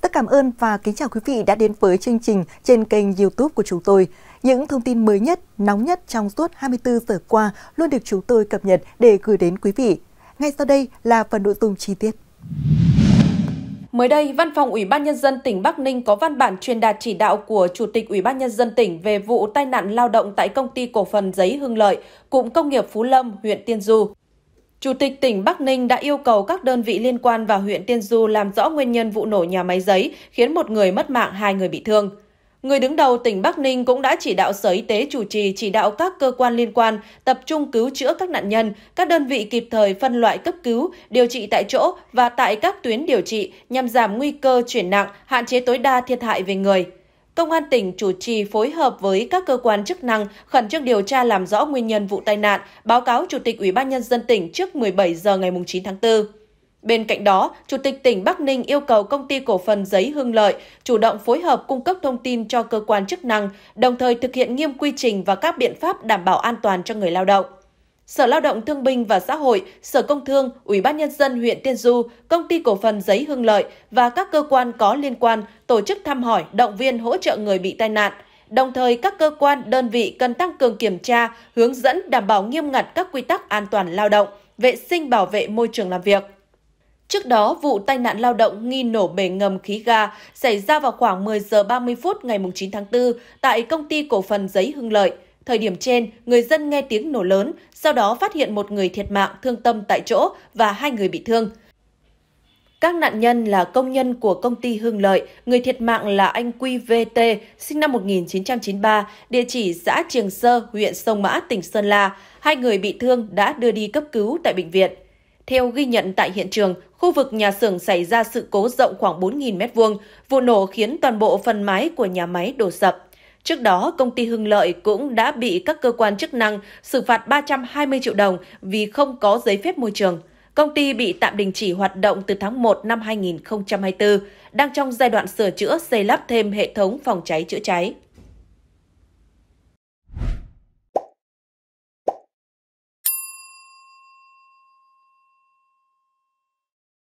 tất cảm ơn và kính chào quý vị đã đến với chương trình trên kênh YouTube của chúng tôi. Những thông tin mới nhất, nóng nhất trong suốt 24 giờ qua luôn được chúng tôi cập nhật để gửi đến quý vị. Ngay sau đây là phần nội dung chi tiết. Mới đây, Văn phòng Ủy ban Nhân dân tỉnh Bắc Ninh có văn bản truyền đạt chỉ đạo của Chủ tịch Ủy ban Nhân dân tỉnh về vụ tai nạn lao động tại công ty cổ phần giấy Hưng Lợi, cụm công nghiệp Phú Lâm, huyện Tiên Du. Chủ tịch tỉnh Bắc Ninh đã yêu cầu các đơn vị liên quan và huyện Tiên Du làm rõ nguyên nhân vụ nổ nhà máy giấy khiến một người mất mạng, hai người bị thương. Người đứng đầu tỉnh Bắc Ninh cũng đã chỉ đạo Sở Y tế chủ trì chỉ đạo các cơ quan liên quan tập trung cứu chữa các nạn nhân, các đơn vị kịp thời phân loại cấp cứu, điều trị tại chỗ và tại các tuyến điều trị nhằm giảm nguy cơ chuyển nặng, hạn chế tối đa thiệt hại về người. Công an tỉnh chủ trì phối hợp với các cơ quan chức năng khẩn trương điều tra làm rõ nguyên nhân vụ tai nạn, báo cáo Chủ tịch Ủy ban nhân dân tỉnh trước 17 giờ ngày 9 tháng 4. Bên cạnh đó, Chủ tịch tỉnh Bắc Ninh yêu cầu công ty cổ phần giấy Hưng Lợi chủ động phối hợp cung cấp thông tin cho cơ quan chức năng, đồng thời thực hiện nghiêm quy trình và các biện pháp đảm bảo an toàn cho người lao động. Sở Lao động Thương binh và Xã hội, Sở Công Thương, Ủy ban Nhân dân huyện Tiên Du, Công ty Cổ phần Giấy Hưng Lợi và các cơ quan có liên quan tổ chức thăm hỏi, động viên hỗ trợ người bị tai nạn. Đồng thời, các cơ quan, đơn vị cần tăng cường kiểm tra, hướng dẫn đảm bảo nghiêm ngặt các quy tắc an toàn lao động, vệ sinh bảo vệ môi trường làm việc. Trước đó, vụ tai nạn lao động nghi nổ bể ngầm khí ga xảy ra vào khoảng 10 giờ 30 phút ngày 9 tháng 4 tại công ty cổ phần giấy Hưng Lợi. Thời điểm trên, người dân nghe tiếng nổ lớn, sau đó phát hiện một người thiệt mạng thương tâm tại chỗ và hai người bị thương. Các nạn nhân là công nhân của công ty Hưng Lợi, người thiệt mạng là anh QVT, sinh năm 1993, địa chỉ xã Triềng Sơ, huyện Sông Mã, tỉnh Sơn La. Hai người bị thương đã đưa đi cấp cứu tại bệnh viện. Theo ghi nhận tại hiện trường, khu vực nhà xưởng xảy ra sự cố rộng khoảng 4.000 m2, vụ nổ khiến toàn bộ phần mái của nhà máy đổ sập. Trước đó, công ty Hưng Lợi cũng đã bị các cơ quan chức năng xử phạt 320 triệu đồng vì không có giấy phép môi trường. Công ty bị tạm đình chỉ hoạt động từ tháng 1 năm 2024, đang trong giai đoạn sửa chữa xây lắp thêm hệ thống phòng cháy chữa cháy.